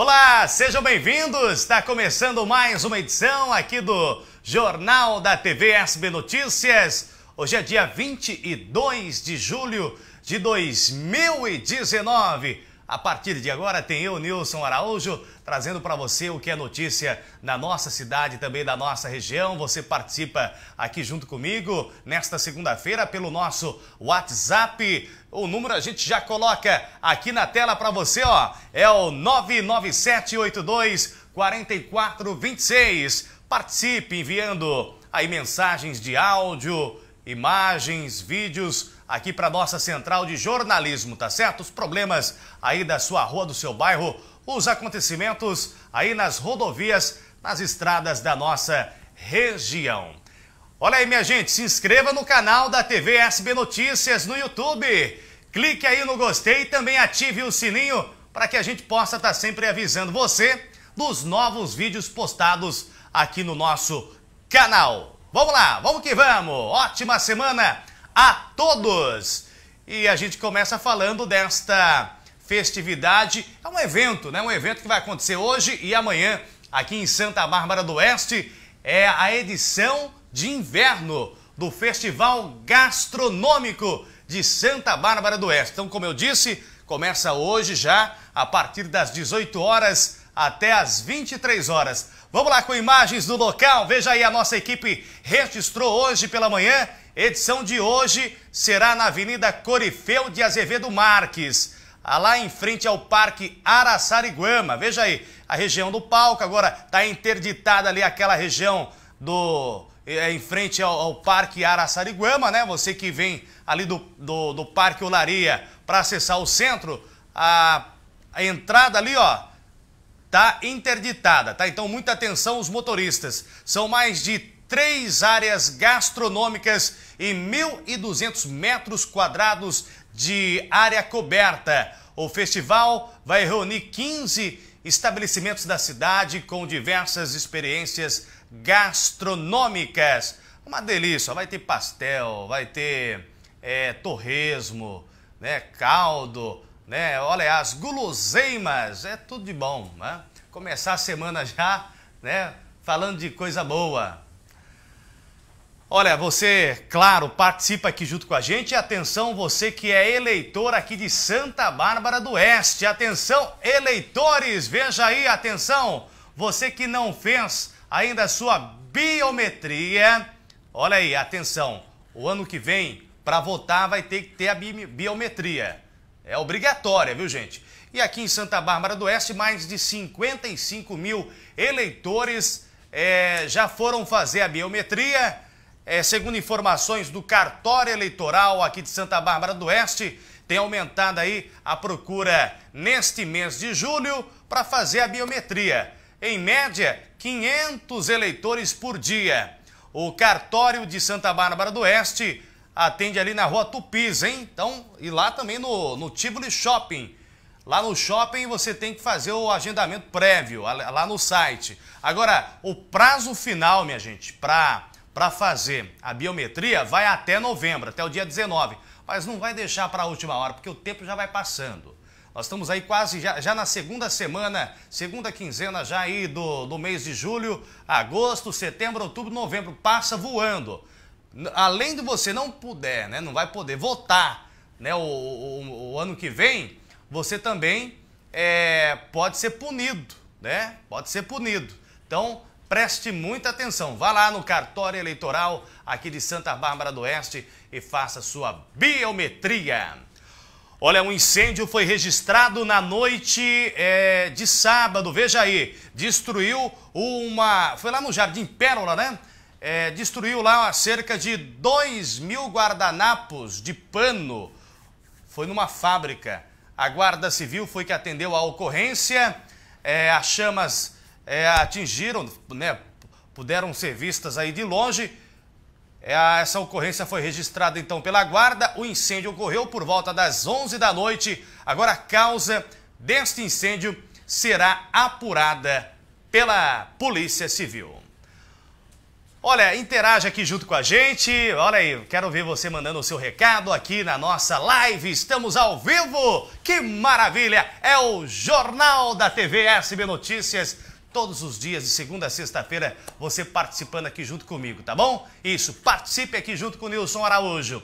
Olá, sejam bem-vindos. Está começando mais uma edição aqui do Jornal da TV SB Notícias. Hoje é dia 22 de julho de 2019. A partir de agora tem eu, Nilson Araújo, trazendo para você o que é notícia na nossa cidade também da nossa região. Você participa aqui junto comigo nesta segunda-feira pelo nosso WhatsApp. O número a gente já coloca aqui na tela para você, ó. É o 99782 4426. Participe enviando aí mensagens de áudio, imagens, vídeos aqui para nossa central de jornalismo, tá certo? Os problemas aí da sua rua, do seu bairro, os acontecimentos aí nas rodovias, nas estradas da nossa região. Olha aí, minha gente, se inscreva no canal da TV SB Notícias no YouTube. Clique aí no gostei e também ative o sininho para que a gente possa estar tá sempre avisando você dos novos vídeos postados aqui no nosso canal. Vamos lá, vamos que vamos! Ótima semana! a todos! E a gente começa falando desta festividade. É um evento, né? Um evento que vai acontecer hoje e amanhã aqui em Santa Bárbara do Oeste. É a edição de inverno do Festival Gastronômico de Santa Bárbara do Oeste. Então, como eu disse, começa hoje já, a partir das 18 horas até as 23 horas. Vamos lá com imagens do local. Veja aí, a nossa equipe registrou hoje pela manhã Edição de hoje será na Avenida Corifeu de Azevedo Marques, ah, lá em frente ao Parque Araçariguama. Veja aí, a região do palco agora está interditada ali aquela região do é, em frente ao, ao, Parque Araçariguama, né? Você que vem ali do, do, do Parque Olaria para acessar o centro, a, a, entrada ali, ó, tá interditada, tá? Então muita atenção os motoristas. São mais de três áreas gastronômicas e 1.200 metros quadrados de área coberta. O festival vai reunir 15 estabelecimentos da cidade com diversas experiências gastronômicas. Uma delícia, vai ter pastel, vai ter é, torresmo, né, caldo, né, olha, as guloseimas, é tudo de bom. Né? Começar a semana já né, falando de coisa boa. Olha, você, claro, participa aqui junto com a gente. Atenção, você que é eleitor aqui de Santa Bárbara do Oeste. Atenção, eleitores, veja aí, atenção. Você que não fez ainda a sua biometria, olha aí, atenção. O ano que vem, para votar, vai ter que ter a bi biometria. É obrigatória, viu, gente? E aqui em Santa Bárbara do Oeste, mais de 55 mil eleitores é, já foram fazer a biometria é, segundo informações do cartório eleitoral aqui de Santa Bárbara do Oeste, tem aumentado aí a procura neste mês de julho para fazer a biometria. Em média, 500 eleitores por dia. O cartório de Santa Bárbara do Oeste atende ali na rua Tupis, hein? Então, e lá também no, no Tivoli Shopping. Lá no shopping você tem que fazer o agendamento prévio, lá no site. Agora, o prazo final, minha gente, para para fazer a biometria vai até novembro, até o dia 19. Mas não vai deixar para a última hora, porque o tempo já vai passando. Nós estamos aí quase já, já na segunda semana, segunda quinzena já aí do, do mês de julho, agosto, setembro, outubro, novembro. Passa voando. Além de você não puder, né, não vai poder votar né, o, o, o ano que vem, você também é, pode ser punido, né? Pode ser punido. Então, Preste muita atenção. Vá lá no cartório eleitoral aqui de Santa Bárbara do Oeste e faça sua biometria. Olha, um incêndio foi registrado na noite é, de sábado. Veja aí, destruiu uma... Foi lá no Jardim Pérola, né? É, destruiu lá cerca de 2 mil guardanapos de pano. Foi numa fábrica. A Guarda Civil foi que atendeu a ocorrência. É, as chamas é, atingiram, né, puderam ser vistas aí de longe. É, essa ocorrência foi registrada então pela guarda. O incêndio ocorreu por volta das 11 da noite. Agora a causa deste incêndio será apurada pela Polícia Civil. Olha, interage aqui junto com a gente. Olha aí, quero ver você mandando o seu recado aqui na nossa live. Estamos ao vivo. Que maravilha! É o Jornal da TV SB Notícias todos os dias, de segunda a sexta-feira, você participando aqui junto comigo, tá bom? Isso, participe aqui junto com o Nilson Araújo.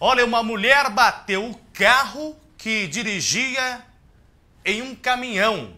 Olha, uma mulher bateu o carro que dirigia em um caminhão,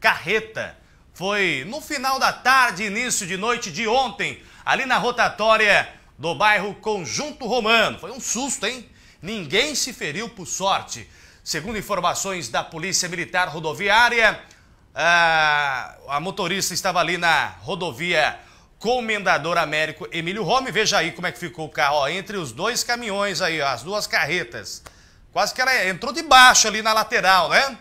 carreta. Foi no final da tarde, início de noite de ontem, ali na rotatória do bairro Conjunto Romano. Foi um susto, hein? Ninguém se feriu por sorte. Segundo informações da Polícia Militar Rodoviária, a, ah, a motorista estava ali na rodovia Comendador Américo Emílio Rome. Veja aí como é que ficou o carro, ó, entre os dois caminhões aí, ó, as duas carretas. Quase que ela entrou de baixo ali na lateral, né?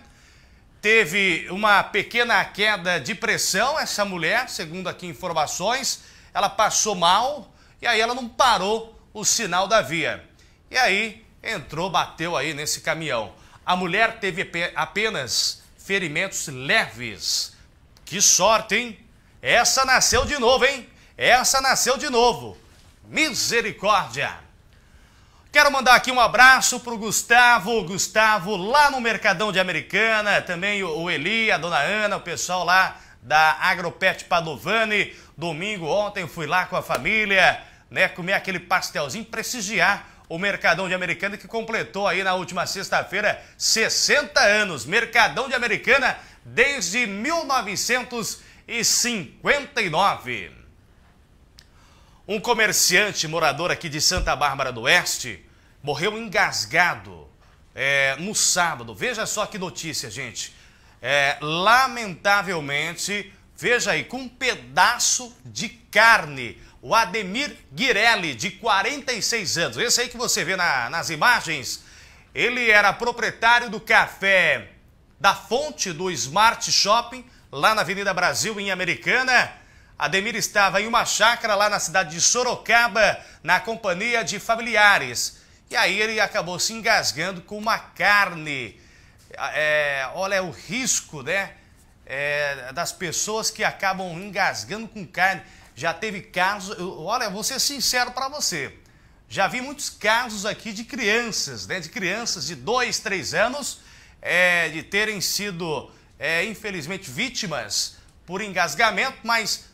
Teve uma pequena queda de pressão, essa mulher, segundo aqui informações, ela passou mal e aí ela não parou o sinal da via. E aí entrou, bateu aí nesse caminhão. A mulher teve apenas ferimentos leves. Que sorte, hein? Essa nasceu de novo, hein? Essa nasceu de novo. Misericórdia! Quero mandar aqui um abraço para o Gustavo, Gustavo lá no Mercadão de Americana, também o Eli, a Dona Ana, o pessoal lá da Agropet Padovani. Domingo ontem fui lá com a família, né, comer aquele pastelzinho, prestigiar o Mercadão de Americana que completou aí na última sexta-feira 60 anos. Mercadão de Americana desde 1959. Um comerciante morador aqui de Santa Bárbara do Oeste morreu engasgado é, no sábado. Veja só que notícia, gente. É, lamentavelmente, veja aí, com um pedaço de carne o Ademir Guirelli, de 46 anos. Esse aí que você vê na, nas imagens, ele era proprietário do café da fonte do Smart Shopping, lá na Avenida Brasil, em Americana. Ademir estava em uma chácara lá na cidade de Sorocaba, na companhia de familiares. E aí ele acabou se engasgando com uma carne. É, olha é o risco, né? É, das pessoas que acabam engasgando com carne. Já teve casos, eu, olha, eu vou ser sincero para você. Já vi muitos casos aqui de crianças, né? De crianças de 2, 3 anos, é, de terem sido, é, infelizmente, vítimas por engasgamento, mas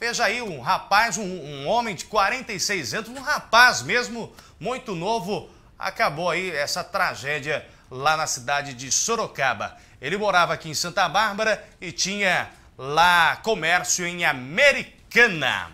veja aí, um rapaz, um, um homem de 46 anos, um rapaz mesmo, muito novo, acabou aí essa tragédia lá na cidade de Sorocaba. Ele morava aqui em Santa Bárbara e tinha lá comércio em Americana bacana.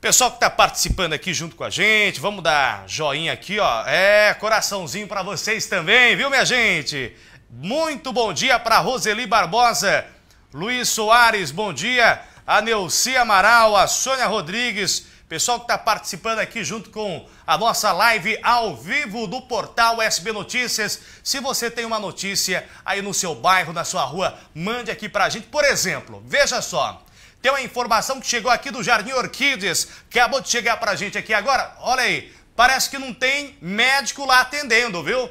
Pessoal que está participando aqui junto com a gente, vamos dar joinha aqui, ó. É, coraçãozinho para vocês também, viu, minha gente? Muito bom dia para Roseli Barbosa, Luiz Soares, bom dia. A Neuci Amaral, a Sônia Rodrigues, pessoal que está participando aqui junto com a nossa live ao vivo do portal SB Notícias. Se você tem uma notícia aí no seu bairro, na sua rua, mande aqui para a gente. Por exemplo, veja só, tem uma informação que chegou aqui do Jardim Orquídeas, que acabou de chegar pra gente aqui agora. Olha aí, parece que não tem médico lá atendendo, viu?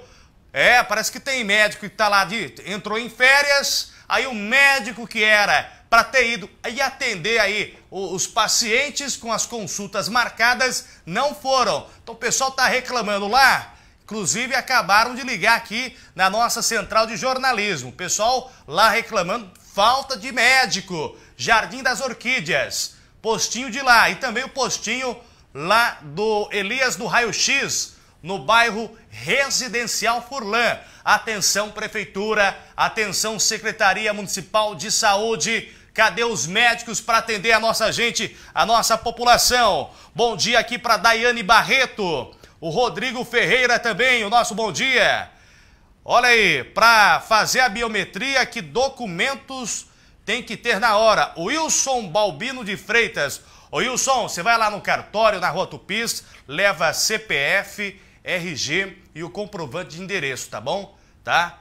É, parece que tem médico que tá lá de. entrou em férias, aí o médico que era para ter ido e atender aí os pacientes com as consultas marcadas não foram. Então o pessoal está reclamando lá. Inclusive acabaram de ligar aqui na nossa central de jornalismo. O pessoal lá reclamando falta de médico. Jardim das Orquídeas, postinho de lá e também o postinho lá do Elias do Raio X, no bairro Residencial Furlan. Atenção Prefeitura, atenção Secretaria Municipal de Saúde, cadê os médicos para atender a nossa gente, a nossa população? Bom dia aqui para Daiane Barreto, o Rodrigo Ferreira também, o nosso bom dia. Olha aí, para fazer a biometria, que documentos tem que ter na hora. Wilson Balbino de Freitas. Ô Wilson, você vai lá no cartório, na Rua Tupis, leva CPF, RG e o comprovante de endereço, tá bom? Tá?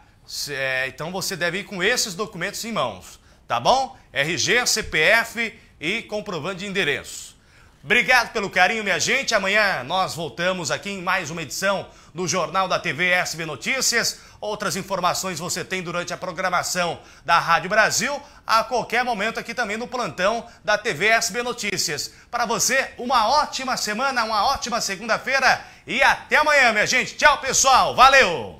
É, então você deve ir com esses documentos em mãos, tá bom? RG, CPF e comprovante de endereço. Obrigado pelo carinho, minha gente. Amanhã nós voltamos aqui em mais uma edição do Jornal da TV SB Notícias. Outras informações você tem durante a programação da Rádio Brasil, a qualquer momento aqui também no plantão da TV SB Notícias. Para você, uma ótima semana, uma ótima segunda-feira e até amanhã, minha gente. Tchau, pessoal. Valeu!